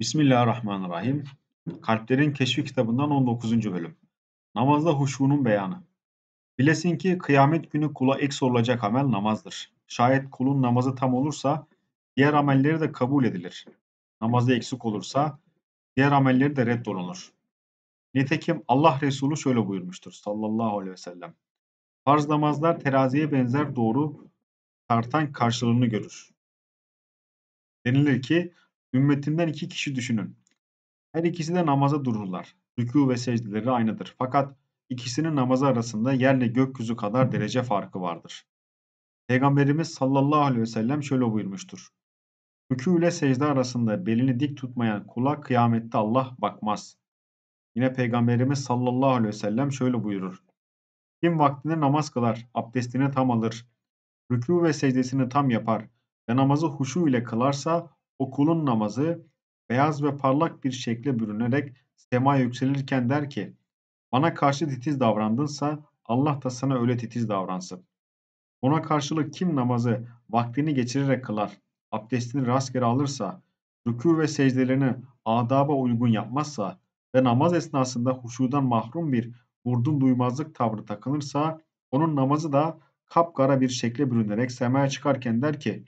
Bismillahirrahmanirrahim. Kalplerin Keşfi kitabından 19. bölüm. Namazda huşunun beyanı. Bilesin ki kıyamet günü kula ek sorulacak amel namazdır. Şayet kulun namazı tam olursa diğer amelleri de kabul edilir. Namazda eksik olursa diğer amelleri de reddolunur. Nitekim Allah Resulü şöyle buyurmuştur sallallahu aleyhi ve sellem. Farz namazlar teraziye benzer doğru tartan karşılığını görür. Denilir ki Ümmetimden iki kişi düşünün. Her ikisi de namaza dururlar. Rükû ve secdeleri aynıdır. Fakat ikisinin namazı arasında yerle gökyüzü kadar derece farkı vardır. Peygamberimiz sallallahu aleyhi ve sellem şöyle buyurmuştur. Rükû ile secde arasında belini dik tutmayan kula kıyamette Allah bakmaz. Yine Peygamberimiz sallallahu aleyhi ve sellem şöyle buyurur. Kim vaktinde namaz kılar, abdestini tam alır, rükû ve secdesini tam yapar ve namazı huşu ile kılarsa Okulun namazı beyaz ve parlak bir şekle bürünerek sema yükselirken der ki bana karşı titiz davrandınsa Allah da sana öyle titiz davransın. Ona karşılık kim namazı vaktini geçirerek kılar, abdestini rastgele alırsa, rükû ve secdelerini adaba uygun yapmazsa ve namaz esnasında huşudan mahrum bir vurdun duymazlık tavrı takılırsa, onun namazı da kapkara bir şekle bürünerek semaya çıkarken der ki,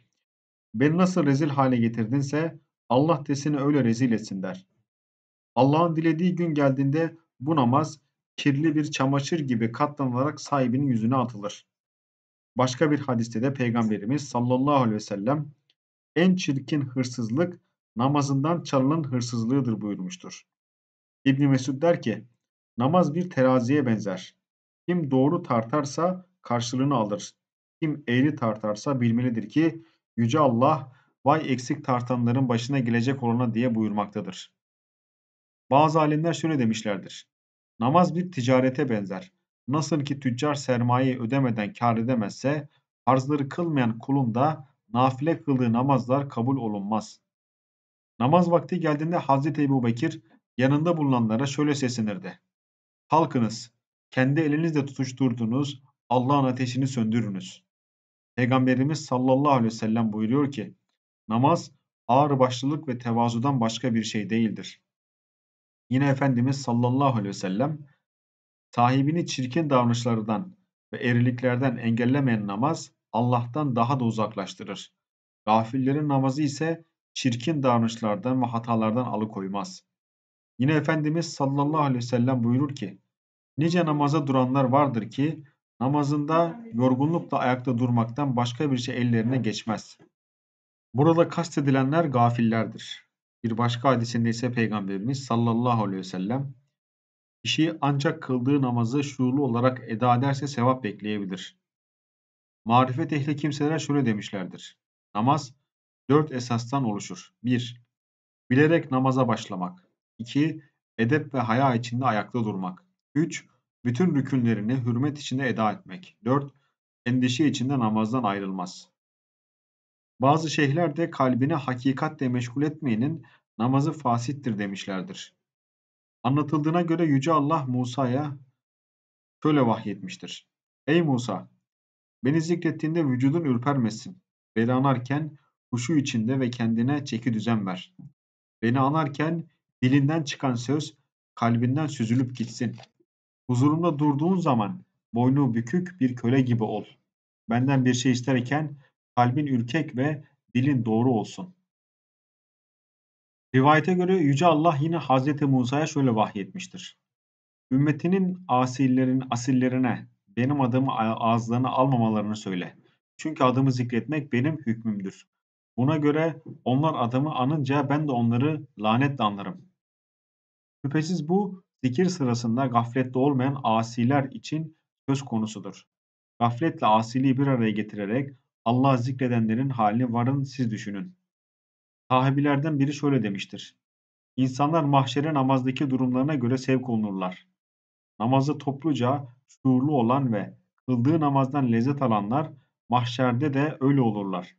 Beni nasıl rezil hale getirdinse Allah desini öyle rezil etsin der. Allah'ın dilediği gün geldiğinde bu namaz kirli bir çamaşır gibi katlanarak sahibinin yüzüne atılır. Başka bir hadiste de Peygamberimiz sallallahu aleyhi ve sellem en çirkin hırsızlık namazından çalınan hırsızlığıdır buyurmuştur. İbni Mesud der ki namaz bir teraziye benzer. Kim doğru tartarsa karşılığını alır. Kim eğri tartarsa bilmelidir ki Yüce Allah vay eksik tartanların başına gelecek olana diye buyurmaktadır. Bazı alimler şöyle demişlerdir. Namaz bir ticarete benzer. Nasıl ki tüccar sermayeyi ödemeden kar edemezse, farzları kılmayan kulun da nafile kıldığı namazlar kabul olunmaz. Namaz vakti geldiğinde Hz. Ebu Bekir yanında bulunanlara şöyle seslenirdi. Halkınız, kendi elinizle tutuşturduğunuz Allah'ın ateşini söndürünüz. Peygamberimiz sallallahu aleyhi ve sellem buyuruyor ki namaz ağır başlılık ve tevazudan başka bir şey değildir. Yine Efendimiz sallallahu aleyhi ve sellem sahibini çirkin davranışlardan ve eriliklerden engellemeyen namaz Allah'tan daha da uzaklaştırır. Gafillerin namazı ise çirkin davranışlardan ve hatalardan alıkoymaz. Yine Efendimiz sallallahu aleyhi ve sellem buyurur ki, Nice namaza duranlar vardır ki Namazında yorgunlukla ayakta durmaktan başka bir şey ellerine geçmez. Burada kastedilenler gafillerdir. Bir başka hadisinde ise Peygamberimiz sallallahu aleyhi ve sellem kişi ancak kıldığı namazı şuurlu olarak eda ederse sevap bekleyebilir. Marifet ehli kimseler şöyle demişlerdir. Namaz dört esastan oluşur. 1. Bilerek namaza başlamak. 2. Edep ve haya içinde ayakta durmak. 3 bütün rükünlerini hürmet içinde eda etmek. 4. Endişe içinde namazdan ayrılmaz. Bazı şeyhler kalbini hakikatle meşgul etmeyenin namazı fasittir demişlerdir. Anlatıldığına göre Yüce Allah Musa'ya şöyle vahyetmiştir. Ey Musa! Beni zikrettiğinde vücudun ürpermesin. Beni anarken huşu içinde ve kendine çeki düzen ver. Beni anarken dilinden çıkan söz kalbinden süzülüp gitsin. Huzurumda durduğun zaman boynu bükük bir köle gibi ol. Benden bir şey isterken kalbin ürkek ve dilin doğru olsun. Rivayete göre Yüce Allah yine Hz. Musa'ya şöyle vahyetmiştir. Ümmetinin asillerin asillerine benim adımı ağızlarına almamalarını söyle. Çünkü adımı zikretmek benim hükmümdür. Buna göre onlar adımı anınca ben de onları lanetle anlarım. Şüphesiz bu zikir sırasında gaflette olmayan asiler için söz konusudur. Gafletle asiliği bir araya getirerek Allah zikredenlerin halini varın siz düşünün. Sahabilerden biri şöyle demiştir. İnsanlar mahşere namazdaki durumlarına göre sevk olunurlar. Namazı topluca şuurlu olan ve kıldığı namazdan lezzet alanlar mahşerde de öyle olurlar.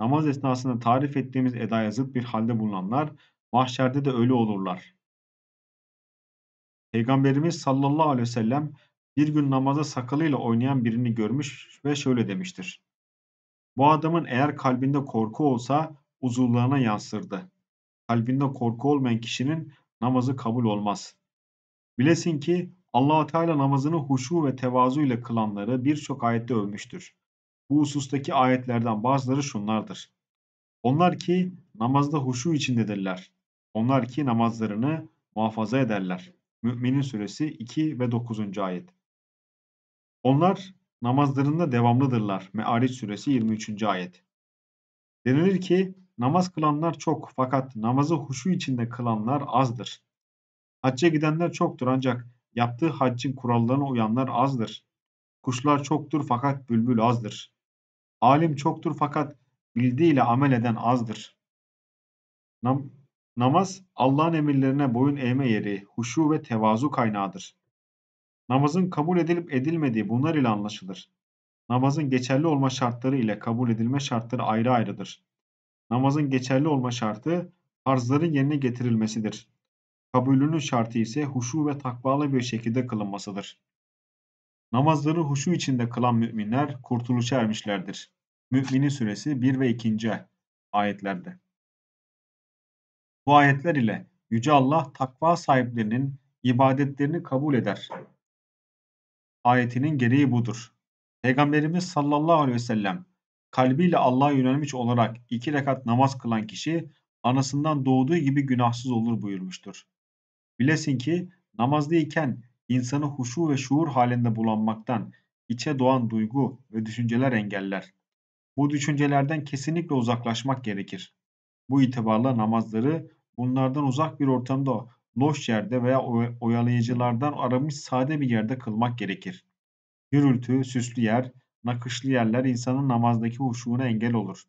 Namaz esnasında tarif ettiğimiz edaya zıt bir halde bulunanlar mahşerde de öyle olurlar. Peygamberimiz sallallahu aleyhi ve sellem bir gün namaza sakalıyla oynayan birini görmüş ve şöyle demiştir. Bu adamın eğer kalbinde korku olsa uzuvlarına yansırdı. Kalbinde korku olmayan kişinin namazı kabul olmaz. Bilesin ki allah Teala namazını huşu ve tevazu ile kılanları birçok ayette övmüştür. Bu husustaki ayetlerden bazıları şunlardır. Onlar ki namazda huşu içindedirler. Onlar ki namazlarını muhafaza ederler. Müminin Suresi 2 ve 9. ayet. Onlar namazlarında devamlıdırlar. Me'ariç Suresi 23. ayet. Denilir ki namaz kılanlar çok fakat namazı huşu içinde kılanlar azdır. Hacca gidenler çoktur ancak yaptığı haccın kurallarına uyanlar azdır. Kuşlar çoktur fakat bülbül azdır. Alim çoktur fakat bildiğiyle amel eden azdır. Nam Namaz, Allah'ın emirlerine boyun eğme yeri, huşu ve tevazu kaynağıdır. Namazın kabul edilip edilmediği bunlar ile anlaşılır. Namazın geçerli olma şartları ile kabul edilme şartları ayrı ayrıdır. Namazın geçerli olma şartı farzların yerine getirilmesidir. Kabulünün şartı ise huşu ve takvalı bir şekilde kılınmasıdır. Namazları huşu içinde kılan müminler kurtuluşa ermişlerdir. Müminin suresi 1 ve 2. ayetlerde. Bu ayetler ile Yüce Allah takva sahiplerinin ibadetlerini kabul eder. Ayetinin gereği budur. Peygamberimiz sallallahu aleyhi ve sellem kalbiyle Allah'a yönelmiş olarak iki rekat namaz kılan kişi anasından doğduğu gibi günahsız olur buyurmuştur. Bilesin ki namazdayken insanı huşu ve şuur halinde bulanmaktan içe doğan duygu ve düşünceler engeller. Bu düşüncelerden kesinlikle uzaklaşmak gerekir. Bu itibarla namazları bunlardan uzak bir ortamda loş yerde veya oyalayıcılardan aramış sade bir yerde kılmak gerekir. Gürültü, süslü yer, nakışlı yerler insanın namazdaki huşuğuna engel olur.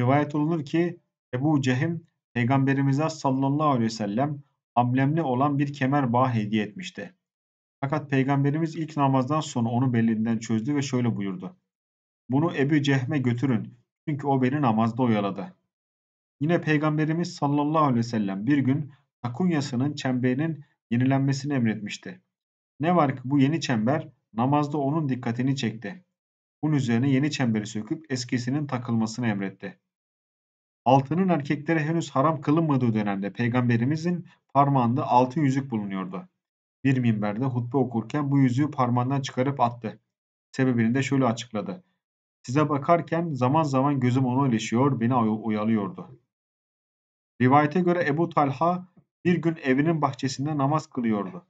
Rivayet olunur ki Ebu Cehim Peygamberimize sallallahu aleyhi ve sellem amblemli olan bir kemer bağ hediye etmişti. Fakat Peygamberimiz ilk namazdan sonra onu belinden çözdü ve şöyle buyurdu. Bunu Ebu Cehme götürün çünkü o beni namazda oyaladı.'' Yine Peygamberimiz sallallahu aleyhi ve sellem bir gün takunyasının çemberinin yenilenmesini emretmişti. Ne var ki bu yeni çember namazda onun dikkatini çekti. Bunun üzerine yeni çemberi söküp eskisinin takılmasını emretti. Altının erkeklere henüz haram kılınmadığı dönemde Peygamberimizin parmağında altın yüzük bulunuyordu. Bir minberde hutbe okurken bu yüzüğü parmağından çıkarıp attı. Sebebini de şöyle açıkladı. Size bakarken zaman zaman gözüm ona ilişiyor, beni oyalıyordu. Rivayete göre Ebu Talha bir gün evinin bahçesinde namaz kılıyordu.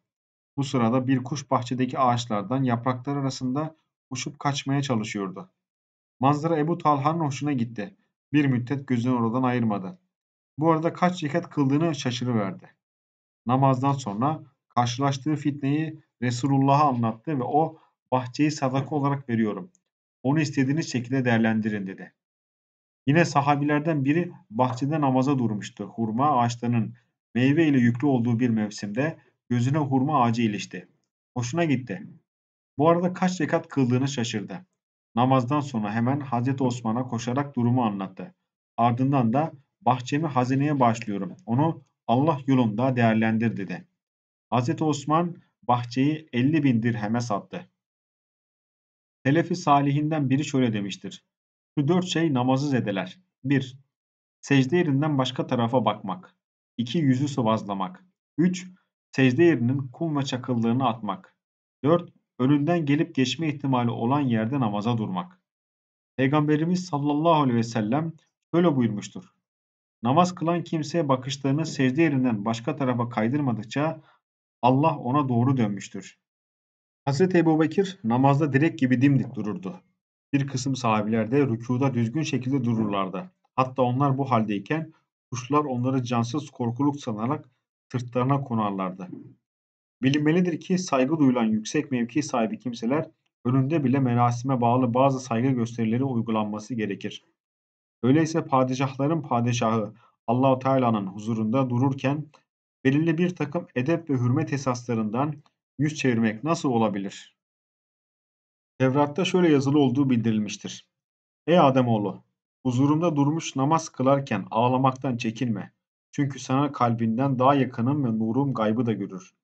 Bu sırada bir kuş bahçedeki ağaçlardan yapraklar arasında uçup kaçmaya çalışıyordu. Manzara Ebu Talha'nın hoşuna gitti. Bir müddet gözünü oradan ayırmadı. Bu arada kaç rekat kıldığını şaşırıverdi. Namazdan sonra karşılaştığı fitneyi Resulullah'a anlattı ve o bahçeyi sadaka olarak veriyorum. Onu istediğiniz şekilde değerlendirin dedi. Yine sahabilerden biri bahçede namaza durmuştu. Hurma ağaçlarının meyve ile yüklü olduğu bir mevsimde gözüne hurma ağacı ilişti. Hoşuna gitti. Bu arada kaç rekat kıldığını şaşırdı. Namazdan sonra hemen Hazreti Osman'a koşarak durumu anlattı. Ardından da bahçemi hazineye bağışlıyorum. Onu Allah yolunda değerlendir dedi. Hazreti Osman bahçeyi 50 bin dirheme sattı. Selefi salihinden biri şöyle demiştir. Şu dört şey namazı zedeler. 1. Secde yerinden başka tarafa bakmak. 2. Yüzü sıvazlamak. 3. Secde yerinin kum ve çakıllığını atmak. 4. Önünden gelip geçme ihtimali olan yerde namaza durmak. Peygamberimiz sallallahu aleyhi ve sellem şöyle buyurmuştur. Namaz kılan kimseye bakışlarını secde yerinden başka tarafa kaydırmadıkça Allah ona doğru dönmüştür. Hz. Ebu Bekir namazda direk gibi dimdik dururdu. Bir kısım sahabiler de rükuda düzgün şekilde dururlardı. Hatta onlar bu haldeyken kuşlar onları cansız korkuluk sanarak sırtlarına konarlardı. Bilinmelidir ki saygı duyulan yüksek mevki sahibi kimseler önünde bile merasime bağlı bazı saygı gösterileri uygulanması gerekir. Öyleyse padişahların padişahı Allah Teala'nın huzurunda dururken belirli bir takım edep ve hürmet esaslarından yüz çevirmek nasıl olabilir? Tevrat'ta şöyle yazılı olduğu bildirilmiştir. Ey Ademoğlu! Huzurumda durmuş namaz kılarken ağlamaktan çekinme. Çünkü sana kalbinden daha yakınım ve nurum gaybı da görür.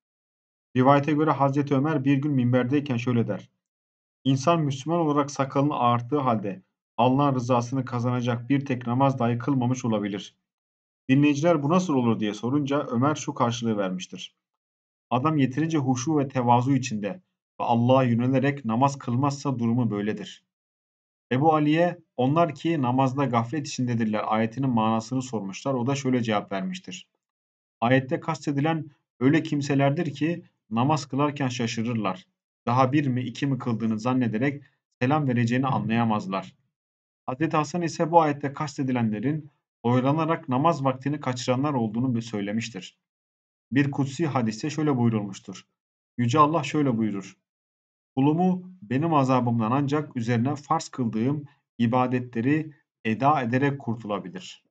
Rivayete göre Hazreti Ömer bir gün minberdeyken şöyle der. İnsan Müslüman olarak sakalını ağarttığı halde Allah'ın rızasını kazanacak bir tek namaz dahi kılmamış olabilir. Dinleyiciler bu nasıl olur diye sorunca Ömer şu karşılığı vermiştir. Adam yeterince huşu ve tevazu içinde ve Allah'a yönelerek namaz kılmazsa durumu böyledir. Ebu Ali'ye onlar ki namazda gaflet içindedirler ayetinin manasını sormuşlar. O da şöyle cevap vermiştir. Ayette kastedilen öyle kimselerdir ki namaz kılarken şaşırırlar. Daha bir mi iki mi kıldığını zannederek selam vereceğini anlayamazlar. Hz. Hasan ise bu ayette kastedilenlerin oylanarak namaz vaktini kaçıranlar olduğunu söylemiştir. Bir kutsi hadiste şöyle buyurulmuştur. Yüce Allah şöyle buyurur. Kulumu benim azabımdan ancak üzerine farz kıldığım ibadetleri eda ederek kurtulabilir.